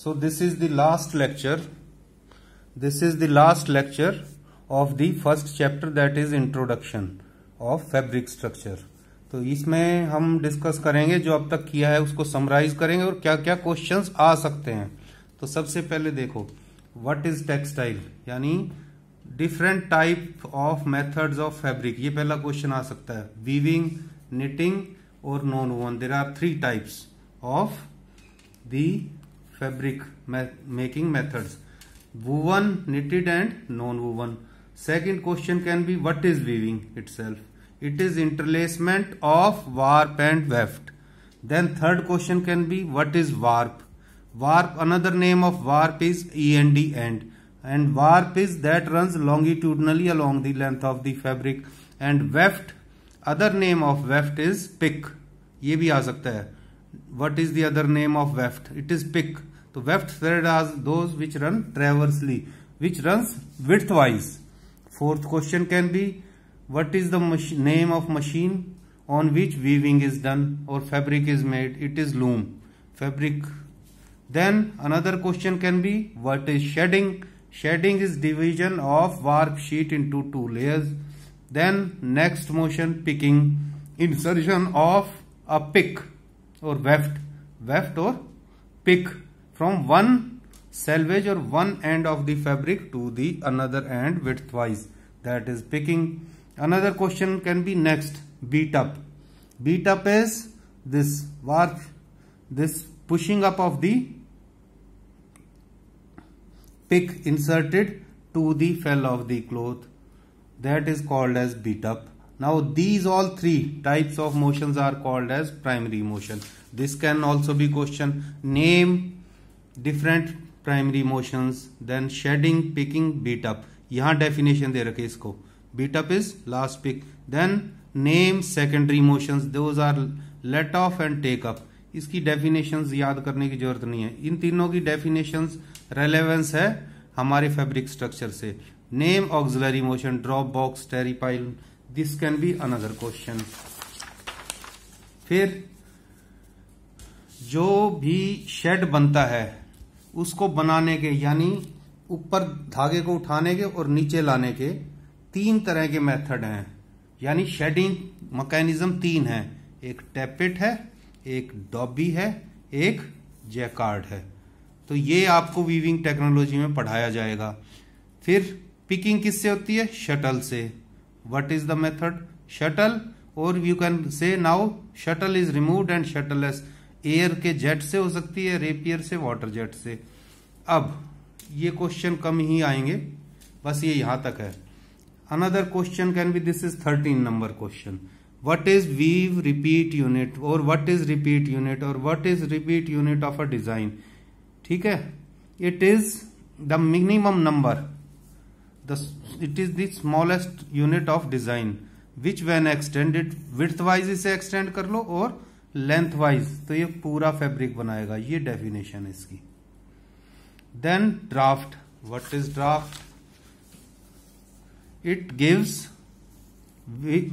so this is the last lecture this is the last lecture of the first chapter that is introduction of fabric structure तो इसमें हम discuss करेंगे जो अब तक किया है उसको समराइज करेंगे और क्या क्या क्वेश्चंस आ सकते हैं तो सबसे पहले देखो व्हाट इज टेक्सटाइल यानी different type of methods of fabric ये पहला क्वेश्चन आ सकता है वीविंग निटिंग और non woven there are three types of the fabric making methods woven knitted and non woven second question can be what is weaving self it is interlacement of warp and weft then third question can be what is warp warp another name of warp is E and D end and warp is that run longitudinally along the length of the fabric and weft other name of weft is pick ये भी आ सकता है what is the other name of weft it is pick तो weft thread as those which run traversely, which runs widthwise fourth question can be what is the name of machine on which weaving is done or fabric is made it is loom fabric then another question can be what is shedding shedding is division of warp sheet into two layers then next motion picking insertion of a pick or weft weft or pick from one selvage or one end of the fabric to the another end widthwise that is picking another question can be next beat up beat up is this work this pushing up of the pick inserted to the fell of the cloth that is called as beat up now these all three types of motions are called as primary motion this can also be question name different primary motions then shedding picking beat up यहां definition दे रखे इसको beat up is last pick then name secondary motions those are let off and take up इसकी definition याद करने की जरूरत नहीं है इन तीनों की डेफिनेशन रेलेवेंस है हमारे फेब्रिक स्ट्रक्चर से name auxiliary motion drop box terry pile this can be another question फिर जो भी शेड बनता है उसको बनाने के यानी ऊपर धागे को उठाने के और नीचे लाने के तीन तरह के मेथड हैं यानी शेडिंग मकैनिज्म तीन है एक टैपेट है एक डॉबी है एक जैकार्ड है तो ये आपको वीविंग टेक्नोलॉजी में पढ़ाया जाएगा फिर पिकिंग किससे होती है शटल से what is the method shuttle और you can say now shuttle is removed and shuttle is air के जेट से हो सकती है रेपियर से वाटर जेट से अब ये क्वेश्चन कम ही आएंगे बस ये यहां तक है another question can be this is thirteen number question what is weave repeat unit और वट इज रिपीट यूनिट और what is repeat unit of a design ठीक है it is the minimum number it is the smallest unit of design which which when extended wise इसे extend कर लो और length wise तो ये पूरा फैब्रिक बनाएगा ये डेफिनेशन है इसकी then draft what is draft it gives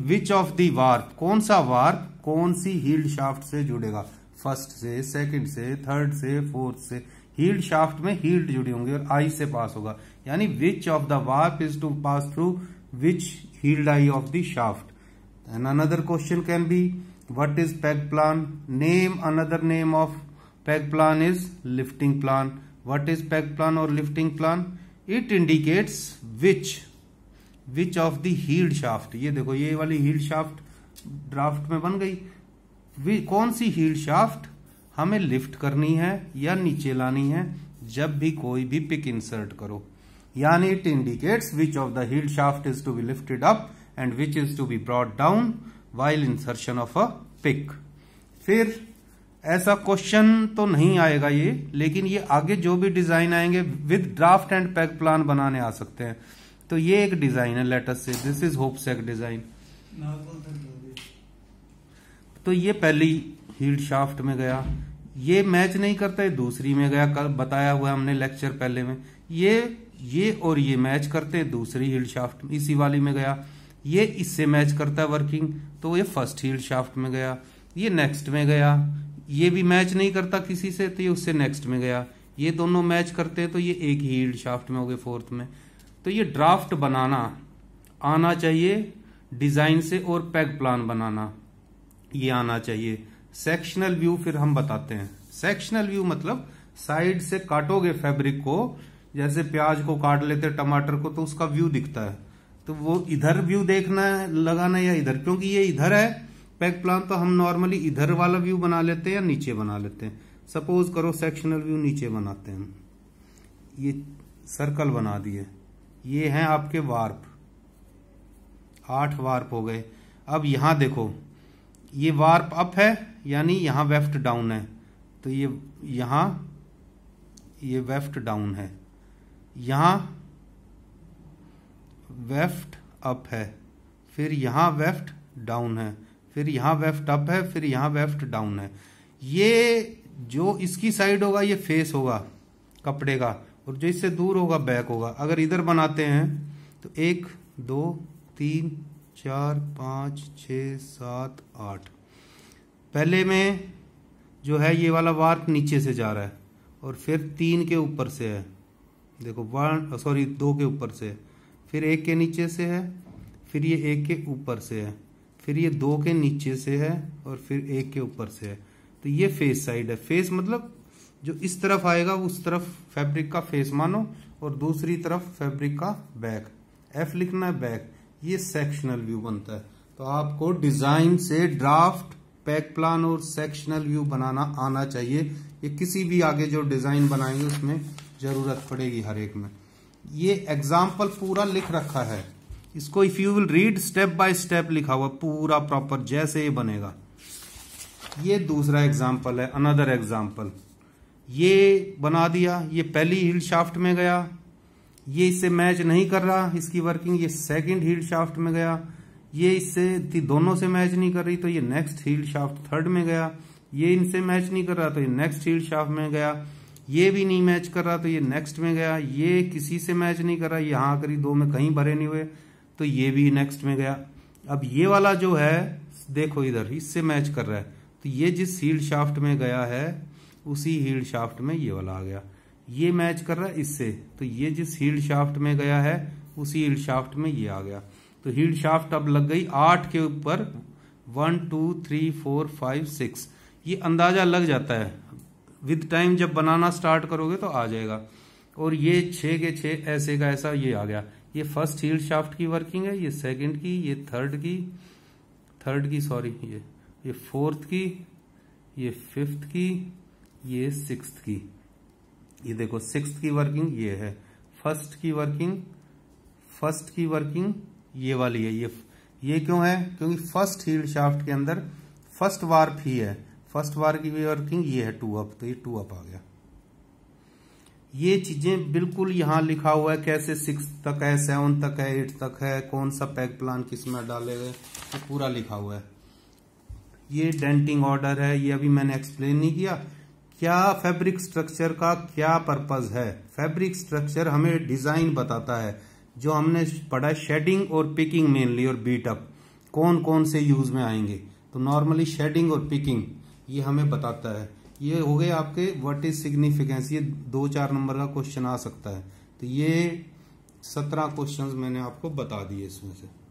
which of the warp कौन सा वार्प कौन सी हील्ड शाफ्ट से जुड़ेगा फर्स्ट से सेकंड से थर्ड से फोर्थ से हील्ड शाफ्ट में हील्ड जुड़ी होंगी और आई से पास होगा यानी which of the warp is to pass through which heald eye of the shaft and another question can be what is peg plan name another name of peg plan is lifting plan what is peg plan और lifting plan it indicates which which of the heald shaft ये देखो ये वाली heeled shaft draft में बन गई कौन सी हील्ड शाफ्ट हमें लिफ्ट करनी है या नीचे लानी है जब भी कोई भी पिक इंसर्ट करो यानी it indicates which of the heald shaft is to be lifted up and which is to be brought down while insertion of a pick फिर ऐसा क्वेश्चन तो नहीं आएगा ये लेकिन ये आगे जो भी डिजाइन आएंगे with draft and peg plan बनाने आ सकते हैं तो ये एक डिजाइन है let's say this is hopsack design तो ये पहली हील्ड शाफ्ट में गया ये मैच नहीं करता है दूसरी में गया कल बताया हुआ हमने लेक्चर पहले में ये ये और ये मैच करते हैं दूसरी हिल शाफ्ट इसी वाली में गया ये इससे मैच करता है वर्किंग तो ये फर्स्ट हील शाफ्ट में गया ये नेक्स्ट में गया ये भी मैच नहीं करता किसी से तो ये उससे नेक्स्ट में गया ये दोनों मैच करते हैं तो ये एक ही हील्ड शाफ्ट में हो गए फोर्थ में तो ये ड्राफ्ट बनाना आना चाहिए डिजाइन से और पैक प्लान बनाना ये आना चाहिए सेक्शनल व्यू फिर हम बताते हैं सेक्शनल व्यू मतलब साइड से काटोगे फैब्रिक को जैसे प्याज को काट लेते टमाटर को तो उसका व्यू दिखता है तो वो इधर व्यू देखना है लगाना या इधर क्योंकि ये इधर है पैक प्लान तो हम नॉर्मली इधर वाला व्यू बना लेते हैं या नीचे बना लेते हैं सपोज करो सेक्शनल व्यू नीचे बनाते हैं ये सर्कल बना दिए ये हैं आपके वार्प आठ वार्प हो गए अब यहां देखो ये वार्प अप है यानी यहां वेफ्ट डाउन है तो ये यहां ये वेफ्ट डाउन है यहां वेफ्ट अप है फिर यहाँ वेफ्ट डाउन है फिर यहाँ वेफ्ट अप है फिर यहाँ वेफ्ट डाउन है ये जो इसकी साइड होगा ये फेस होगा कपड़े का और जो इससे दूर होगा बैक होगा अगर इधर बनाते हैं तो एक दो तीन चार पाँच छ सात आठ पहले में जो है ये वाला वार्क नीचे से जा रहा है और फिर तीन के ऊपर से है देखो वन सॉरी दो के ऊपर से है फिर एक के नीचे से है फिर ये एक के ऊपर से है फिर ये दो के नीचे से है और फिर एक के ऊपर से है तो ये फेस साइड है फेस मतलब जो इस तरफ आएगा उस तरफ फैब्रिक का फेस मानो और दूसरी तरफ फैब्रिक का बैक एफ लिखना है बैक ये सेक्शनल व्यू बनता है तो आपको डिजाइन से ड्राफ्ट पैक प्लान और सेक्शनल व्यू बनाना आना चाहिए ये किसी भी आगे जो डिजाइन बनाएंगे उसमें जरूरत पड़ेगी हर एक में ये एग्जाम्पल पूरा लिख रखा है इसको if you will read step by step लिखा हुआ पूरा प्रॉपर जैसे ये बनेगा ये दूसरा एग्जाम्पल है अनदर एग्जाम्पल ये बना दिया ये पहली हिल शाफ्ट में गया ये इससे मैच नहीं कर रहा इसकी वर्किंग ये सेकंड हिल शाफ्ट में गया ये इससे दोनों से मैच नहीं कर रही तो ये नेक्स्ट हिल शाफ्ट थर्ड में गया ये इनसे मैच नहीं कर रहा तो ये नेक्स्ट हिल शाफ्ट में गया ये भी नहीं मैच कर रहा तो ये नेक्स्ट में गया ये किसी से मैच नहीं कर रहा यहाँ आकर दो में कहीं भरे नहीं हुए तो ये भी नेक्स्ट में गया अब ये वाला जो है देखो इधर इससे मैच कर रहा है तो ये जिस हील्ड शाफ्ट में गया है उसी हील्ड शाफ्ट में ये वाला आ गया ये मैच कर रहा है इससे तो ये जिस हील्ड शाफ्ट में गया है उसी हील्ड शाफ्ट में ये आ गया तो हील्ड शाफ्ट अब लग गई आठ के ऊपर one two three four five six ये अंदाजा लग जाता है विद टाइम जब बनाना स्टार्ट करोगे तो आ जाएगा और ये छः के छः ऐसे का ऐसा ये आ गया ये फर्स्ट हील शाफ्ट की वर्किंग है ये सेकंड की ये थर्ड की थर्ड की सॉरी ये ये फोर्थ की ये फिफ्थ की ये सिक्स की ये देखो सिक्स की वर्किंग ये है फर्स्ट की वर्किंग फर्स्ट की वर्किंग ये वाली है ये ये क्यों है क्योंकि फर्स्ट हील शाफ्ट के अंदर फर्स्ट वार्प ही है फर्स्ट बार की वर्किंग ये है टू अप तो ये टू अप आ गया ये चीजें बिल्कुल यहां लिखा हुआ है कैसे सिक्स तक है सेवन तक है एट तक है कौन सा पैक प्लान किस में डाले हुए तो पूरा लिखा हुआ है ये डेंटिंग ऑर्डर है ये अभी मैंने एक्सप्लेन नहीं किया क्या फैब्रिक स्ट्रक्चर का क्या पर्पज है फैब्रिक स्ट्रक्चर हमें डिजाइन बताता है जो हमने पढ़ा शेडिंग और पिकिंग मेनली और बीटअप कौन कौन से यूज में आएंगे तो नॉर्मली शेडिंग और पिकिंग ये हमें बताता है ये हो गए आपके व्हाट इज सिग्निफिकेंस ये दो चार नंबर का क्वेश्चन आ सकता है तो ये सत्रह क्वेश्चंस मैंने आपको बता दिए इसमें से